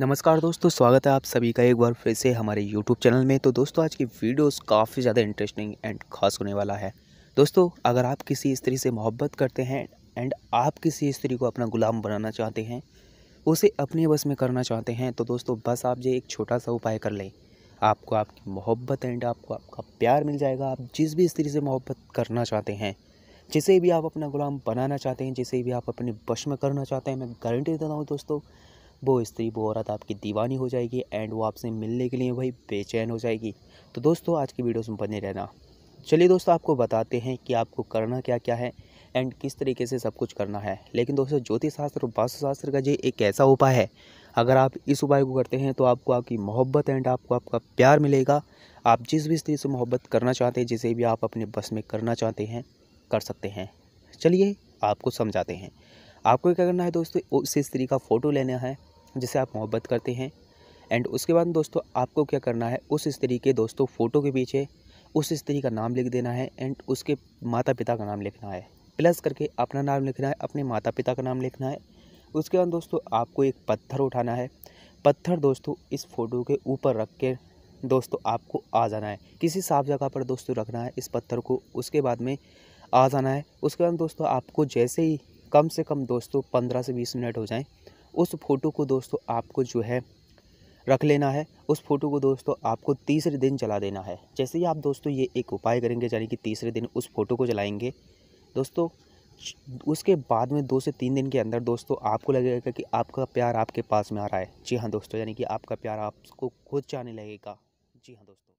नमस्कार दोस्तों स्वागत है आप सभी का एक बार फिर से हमारे YouTube चैनल में तो दोस्तों आज की वीडियोस काफ़ी ज़्यादा इंटरेस्टिंग एंड ख़ास होने वाला है दोस्तों अगर आप किसी स्त्री से मोहब्बत करते हैं एंड आप किसी स्त्री को अपना गुलाम बनाना चाहते हैं उसे अपने बस में करना चाहते हैं तो दोस्तों बस आप ये एक छोटा सा उपाय कर लें आपको आपकी मोहब्बत एंड आपको आपका प्यार मिल जाएगा आप जिस भी स्त्री से मोहब्बत करना चाहते हैं जिसे भी आप अपना गुलाम बनाना चाहते हैं जिसे भी आप अपने बश में करना चाहते हैं मैं गारंटी देता हूँ दोस्तों वो स्त्री वो औरत आपकी दीवानी हो जाएगी एंड वो आपसे मिलने के लिए भाई बेचैन हो जाएगी तो दोस्तों आज की वीडियो में बने रहना चलिए दोस्तों आपको बताते हैं कि आपको करना क्या क्या है एंड किस तरीके से सब कुछ करना है लेकिन दोस्तों ज्योतिष शास्त्र और वास्तुशास्त्र का ये एक ऐसा उपाय है अगर आप इस उपाय को करते हैं तो आपको आपकी मोहब्बत एंड आपको आपका प्यार मिलेगा आप जिस भी स्त्री से मोहब्बत करना चाहते हैं जिसे भी आप अपने बस में करना चाहते हैं कर सकते हैं चलिए आपको समझाते हैं आपको क्या करना है दोस्तों उस स्त्री का फ़ोटो लेना है जिसे आप मोहब्बत करते हैं एंड उसके बाद दोस्तों आपको क्या करना है उस स्त्री के दोस्तों फ़ोटो के पीछे उस स्त्री का नाम लिख देना है एंड उसके माता पिता का नाम लिखना है प्लस करके अपना नाम लिखना है अपने माता पिता का नाम लिखना है उसके बाद दोस्तों आपको एक पत्थर उठाना है पत्थर दोस्तों इस फ़ोटो के ऊपर रख के दोस्तों आपको आ जाना है किसी साफ जगह पर दोस्तों रखना है इस पत्थर को उसके बाद में आ जाना है उसके बाद दोस्तों आपको जैसे ही कम से कम दोस्तों पंद्रह से बीस मिनट हो जाएँ उस फ़ोटो को दोस्तों आपको जो है रख लेना है उस फोटो को दोस्तों आपको तीसरे दिन जला देना है जैसे ही आप दोस्तों ये एक उपाय करेंगे यानी कि तीसरे दिन उस फोटो को जलाएंगे दोस्तों उसके बाद में दो से तीन दिन के अंदर दोस्तों आपको लगेगा कि आपका प्यार आपके पास में आ रहा है जी हाँ दोस्तों यानी कि आपका प्यार आपको खुद जाने लगेगा जी हाँ दोस्तों